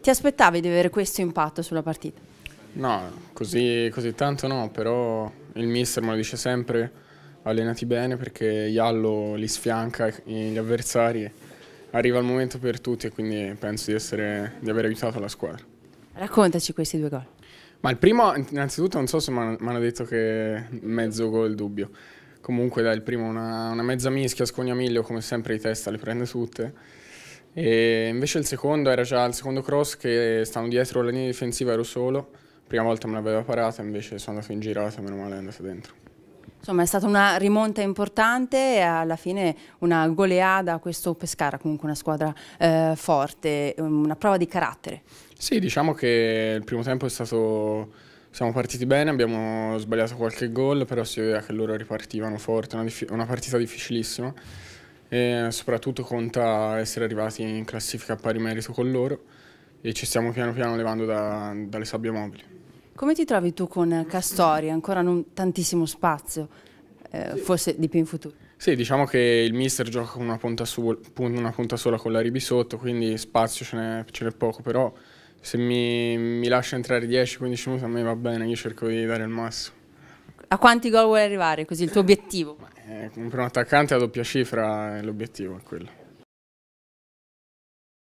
Ti aspettavi di avere questo impatto sulla partita? No, così, così tanto no, però il mister me lo dice sempre, allenati bene perché Iallo li sfianca gli avversari, arriva il momento per tutti e quindi penso di, essere, di aver aiutato la squadra. Raccontaci questi due gol. Ma il primo, innanzitutto, non so se mi hanno detto che mezzo gol dubbio. Comunque, dai, il primo una, una mezza mischia, scogna miglio, come sempre di testa, le prende tutte. E invece il secondo era già il secondo cross che stavo dietro la linea difensiva, ero solo. Prima volta me l'aveva parata, invece sono andato in girata, meno male è andata dentro. Insomma è stata una rimonta importante e alla fine una goleada a questo Pescara, comunque una squadra eh, forte, ehm, una prova di carattere. Sì, diciamo che il primo tempo è stato... Siamo partiti bene, abbiamo sbagliato qualche gol, però si vedeva che loro ripartivano forte, una, una partita difficilissima e soprattutto conta essere arrivati in classifica a pari merito con loro e ci stiamo piano piano levando da, dalle sabbie mobili. Come ti trovi tu con Castori? Ancora non tantissimo spazio, eh, sì. forse di più in futuro. Sì, diciamo che il mister gioca con una punta, su, una punta sola con la Ribi sotto, quindi spazio ce n'è poco, però se mi, mi lascia entrare 10-15 minuti a me va bene, io cerco di dare il massimo. A quanti gol vuoi arrivare? Così il tuo obiettivo? eh, per un attaccante a doppia cifra eh, l'obiettivo è quello.